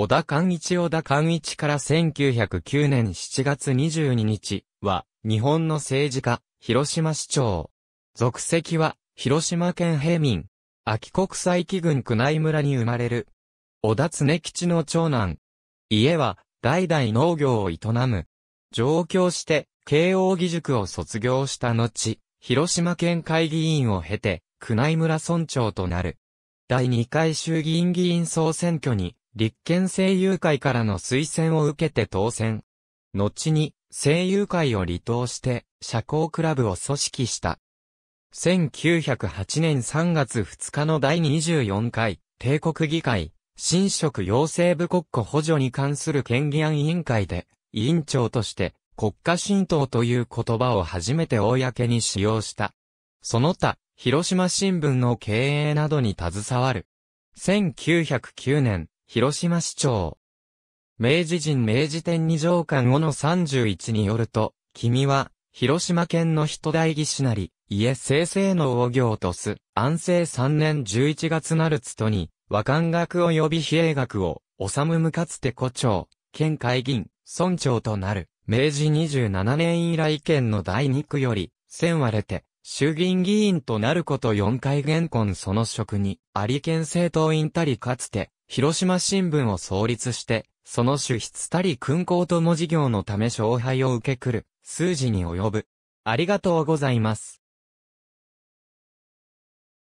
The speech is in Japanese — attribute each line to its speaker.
Speaker 1: 小田寛一小田寛一から1909年7月22日は、日本の
Speaker 2: 政治家、広島市長。属籍は、広島県平民。秋国際機軍区内村に生まれる。小田常吉の長男。家は、代々農業を営む。上京して、慶応義塾を卒業した後、広島県会議員を経て、宮内村村長となる。第2回衆議院議員総選挙に立憲声優会からの推薦を受けて当選。後に、声優会を離党して、社交クラブを組織した。1908年3月2日の第24回、帝国議会、新職養成部国庫補助に関する権議案委員会で、委員長として、国家神道という言葉を初めて公に使用した。その他、広島新聞の経営などに携わる。1909年、広島市長。明治人明治天二条館5の31によると、君は、広島県の人大義士なり、家生成の大行とす、安政3年11月なるつとに、和漢学及び比叡学を、治むかつて古町、県会議員、村長となる、明治27年以来県の第二区より、千割れて、衆議院議員となること4回現婚その職に、あり県政党員たりかつて、広島新聞を創立して、その
Speaker 1: 主筆たり勲功とも事業のため勝敗を受けくる、数字に及ぶ。ありがとうございます。